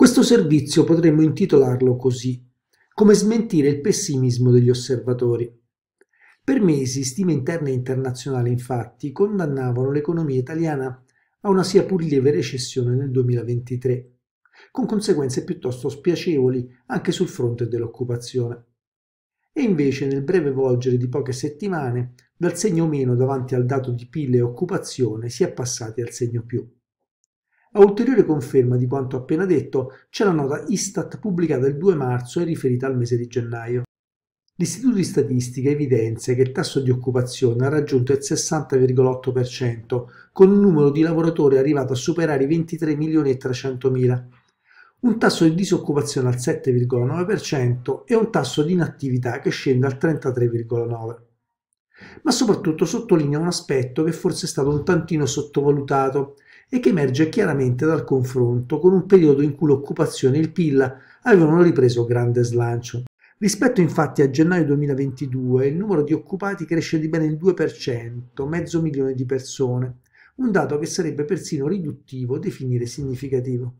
Questo servizio potremmo intitolarlo così, come smentire il pessimismo degli osservatori. Per mesi stime interne e internazionali infatti condannavano l'economia italiana a una sia pur lieve recessione nel 2023, con conseguenze piuttosto spiacevoli anche sul fronte dell'occupazione. E invece nel breve volgere di poche settimane, dal segno meno davanti al dato di pile e occupazione si è passati al segno più. A ulteriore conferma di quanto appena detto c'è la nota Istat pubblicata il 2 marzo e riferita al mese di gennaio. L'Istituto di Statistica evidenzia che il tasso di occupazione ha raggiunto il 60,8%, con un numero di lavoratori arrivato a superare i 23 milioni e 300 mila, un tasso di disoccupazione al 7,9% e un tasso di inattività che scende al 33,9%. Ma soprattutto sottolinea un aspetto che forse è stato un tantino sottovalutato, e che emerge chiaramente dal confronto con un periodo in cui l'occupazione e il PIL avevano ripreso grande slancio. Rispetto infatti a gennaio 2022 il numero di occupati cresce di ben il 2%, mezzo milione di persone, un dato che sarebbe persino riduttivo definire significativo.